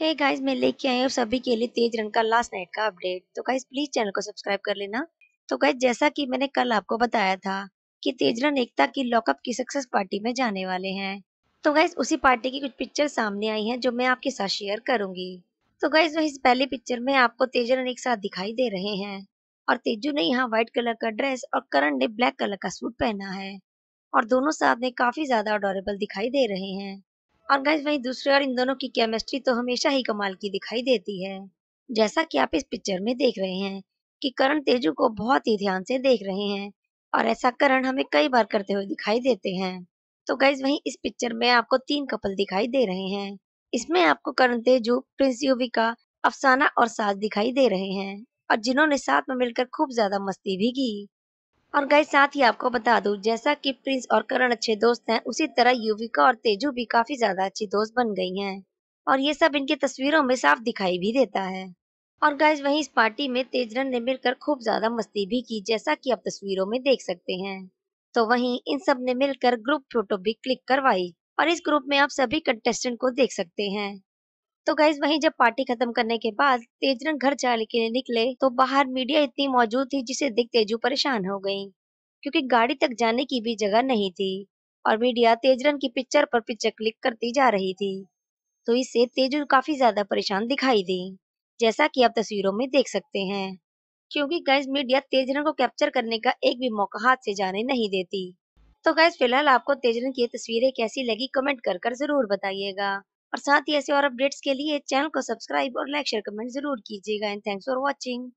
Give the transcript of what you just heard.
hey guys मैं लेके आई हूँ सभी के लिए तेज रंग का लास्ट नाइट का अपडेट तो गाइस प्लीज चैनल को सब्सक्राइब कर लेना तो गाइस जैसा कि मैंने कल आपको बताया था कि रंग एकता की लॉकअप की सक्सेस पार्टी में जाने वाले हैं तो गाइस उसी पार्टी की कुछ पिक्चर सामने आई हैं जो मैं आपके साथ शेयर करूंगी तो गाइज वही पहले पिक्चर में आपको तेजरन एक साथ दिखाई दे रहे हैं और तेजू ने यहाँ व्हाइट कलर का ड्रेस और करण ने ब्लैक कलर का सूट पहना है और दोनों साथ में काफी ज्यादा अडोरेबल दिखाई दे रहे हैं और गैस वहीं दूसरे और इन दोनों की केमिस्ट्री तो हमेशा ही कमाल की दिखाई देती है जैसा कि आप इस पिक्चर में देख रहे हैं कि करण तेजू को बहुत ही ध्यान से देख रहे हैं और ऐसा करण हमें कई बार करते हुए दिखाई देते हैं तो गैस वहीं इस पिक्चर में आपको तीन कपल दिखाई दे रहे हैं इसमें आपको करण तेजू प्रिंस युविका अफसाना और साज दिखाई दे रहे हैं और जिन्होंने साथ में मिलकर खूब ज्यादा मस्ती भी की और गाइस साथ ही आपको बता दूं जैसा कि प्रिंस और करण अच्छे दोस्त हैं उसी तरह युविका और तेजू भी काफी ज्यादा अच्छी दोस्त बन गई हैं और ये सब इनकी तस्वीरों में साफ दिखाई भी देता है और गाइज वहीं इस पार्टी में तेजरन ने मिलकर खूब ज्यादा मस्ती भी की जैसा कि आप तस्वीरों में देख सकते हैं तो वही इन सब ने मिलकर ग्रुप फोटो भी क्लिक करवाई और इस ग्रुप में आप सभी कंटेस्टेंट को देख सकते हैं तो गाइज वहीं जब पार्टी खत्म करने के बाद तेजरन घर जाने के लिए निकले तो बाहर मीडिया इतनी मौजूद थी जिसे देख तेजू परेशान हो गई क्योंकि गाड़ी तक जाने की भी जगह नहीं थी और मीडिया तेजरन की पिक्चर पर पिक्चर क्लिक करती जा रही थी तो इससे तेजू काफी ज्यादा परेशान दिखाई दी जैसा कि आप तस्वीरों में देख सकते हैं क्योंकि गैस मीडिया तेजरन को कैप्चर करने का एक भी मौका हाथ से जाने नहीं देती तो गैस फिलहाल आपको तेजरन की ये तस्वीरें कैसी लगी कमेंट कर कर जरूर बताइएगा और साथ ही ऐसे और अपडेट्स के लिए चैनल को सब्सक्राइब और लाइक शेयर कमेंट जरूर कीजिएगा एंड थैंक्स फॉर वॉचिंग